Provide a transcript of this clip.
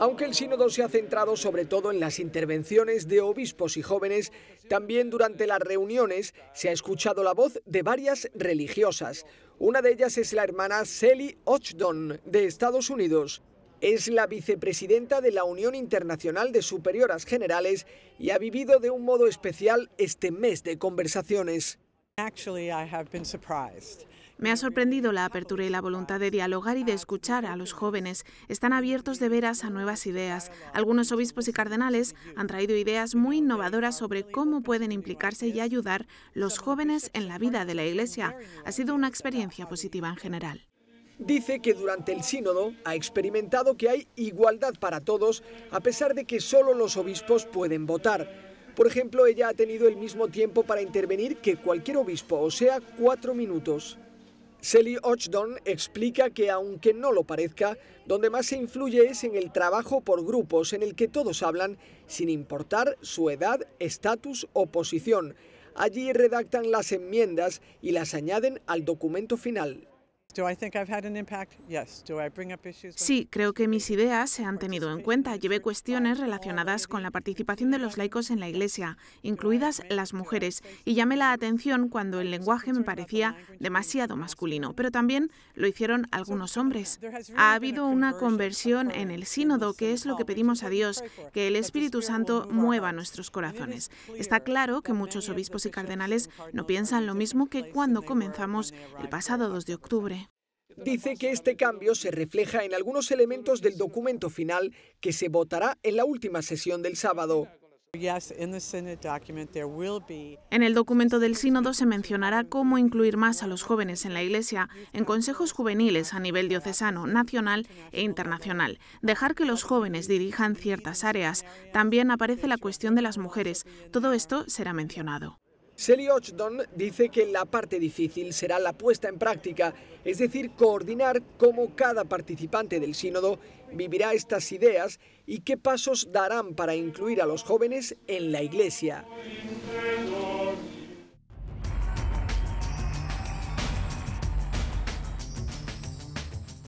Aunque el sínodo se ha centrado sobre todo en las intervenciones de obispos y jóvenes, también durante las reuniones se ha escuchado la voz de varias religiosas. Una de ellas es la hermana Sally Ochdon, de Estados Unidos. Es la vicepresidenta de la Unión Internacional de Superioras Generales y ha vivido de un modo especial este mes de conversaciones. Me ha sorprendido la apertura y la voluntad de dialogar y de escuchar a los jóvenes. Están abiertos de veras a nuevas ideas. Algunos obispos y cardenales han traído ideas muy innovadoras sobre cómo pueden implicarse y ayudar los jóvenes en la vida de la Iglesia. Ha sido una experiencia positiva en general. Dice que durante el sínodo ha experimentado que hay igualdad para todos, a pesar de que solo los obispos pueden votar. Por ejemplo, ella ha tenido el mismo tiempo para intervenir que cualquier obispo, o sea, cuatro minutos. Sally Ochdon explica que, aunque no lo parezca, donde más se influye es en el trabajo por grupos en el que todos hablan, sin importar su edad, estatus o posición. Allí redactan las enmiendas y las añaden al documento final. Sí, creo que mis ideas se han tenido en cuenta. Llevé cuestiones relacionadas con la participación de los laicos en la Iglesia, incluidas las mujeres, y llamé la atención cuando el lenguaje me parecía demasiado masculino, pero también lo hicieron algunos hombres. Ha habido una conversión en el sínodo, que es lo que pedimos a Dios, que el Espíritu Santo mueva nuestros corazones. Está claro que muchos obispos y cardenales no piensan lo mismo que cuando comenzamos el pasado 2 de octubre dice que este cambio se refleja en algunos elementos del documento final que se votará en la última sesión del sábado. En el documento del sínodo se mencionará cómo incluir más a los jóvenes en la Iglesia, en consejos juveniles a nivel diocesano, nacional e internacional, dejar que los jóvenes dirijan ciertas áreas. También aparece la cuestión de las mujeres. Todo esto será mencionado. Sally Ochdon dice que la parte difícil será la puesta en práctica, es decir, coordinar cómo cada participante del sínodo vivirá estas ideas y qué pasos darán para incluir a los jóvenes en la iglesia.